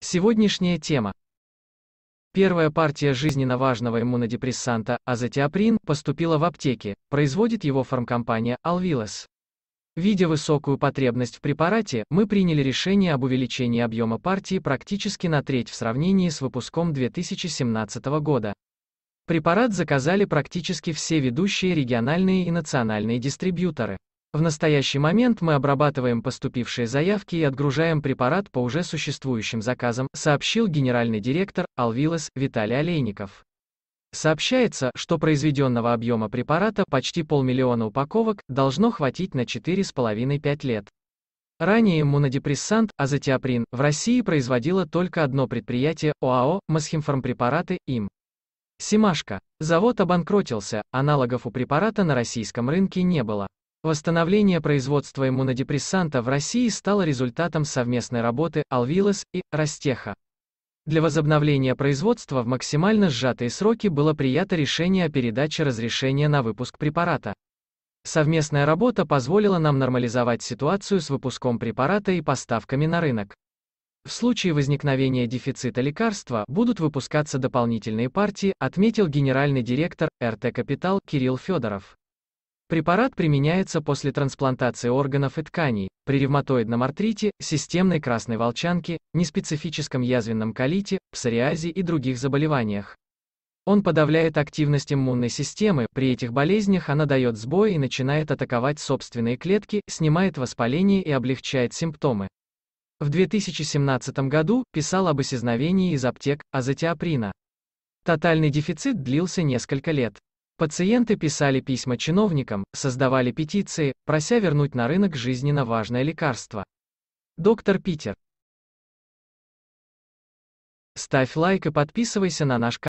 Сегодняшняя тема. Первая партия жизненно важного иммунодепрессанта, азотиаприн, поступила в аптеки, производит его фармкомпания Alvilas. Видя высокую потребность в препарате, мы приняли решение об увеличении объема партии практически на треть в сравнении с выпуском 2017 года. Препарат заказали практически все ведущие региональные и национальные дистрибьюторы. В настоящий момент мы обрабатываем поступившие заявки и отгружаем препарат по уже существующим заказам, сообщил генеральный директор Алвилос Виталий Олейников. Сообщается, что произведенного объема препарата почти полмиллиона упаковок должно хватить на 4,5-5 лет. Ранее иммунодепрессант азотиоприн в России производило только одно предприятие ОАО «Мосхимфармпрепараты» им. Симашко. Завод обанкротился, аналогов у препарата на российском рынке не было. Восстановление производства иммунодепрессанта в России стало результатом совместной работы Alvilas и Ростеха. Для возобновления производства в максимально сжатые сроки было принято решение о передаче разрешения на выпуск препарата. Совместная работа позволила нам нормализовать ситуацию с выпуском препарата и поставками на рынок. В случае возникновения дефицита лекарства будут выпускаться дополнительные партии, отметил генеральный директор РТ «Капитал» Кирилл Федоров. Препарат применяется после трансплантации органов и тканей, при ревматоидном артрите, системной красной волчанке, неспецифическом язвенном колите, псориазе и других заболеваниях. Он подавляет активность иммунной системы, при этих болезнях она дает сбой и начинает атаковать собственные клетки, снимает воспаление и облегчает симптомы. В 2017 году писал об исчезновении из аптек азотиаприна. Тотальный дефицит длился несколько лет. Пациенты писали письма чиновникам, создавали петиции, прося вернуть на рынок жизненно важное лекарство. Доктор Питер. Ставь лайк и подписывайся на наш канал.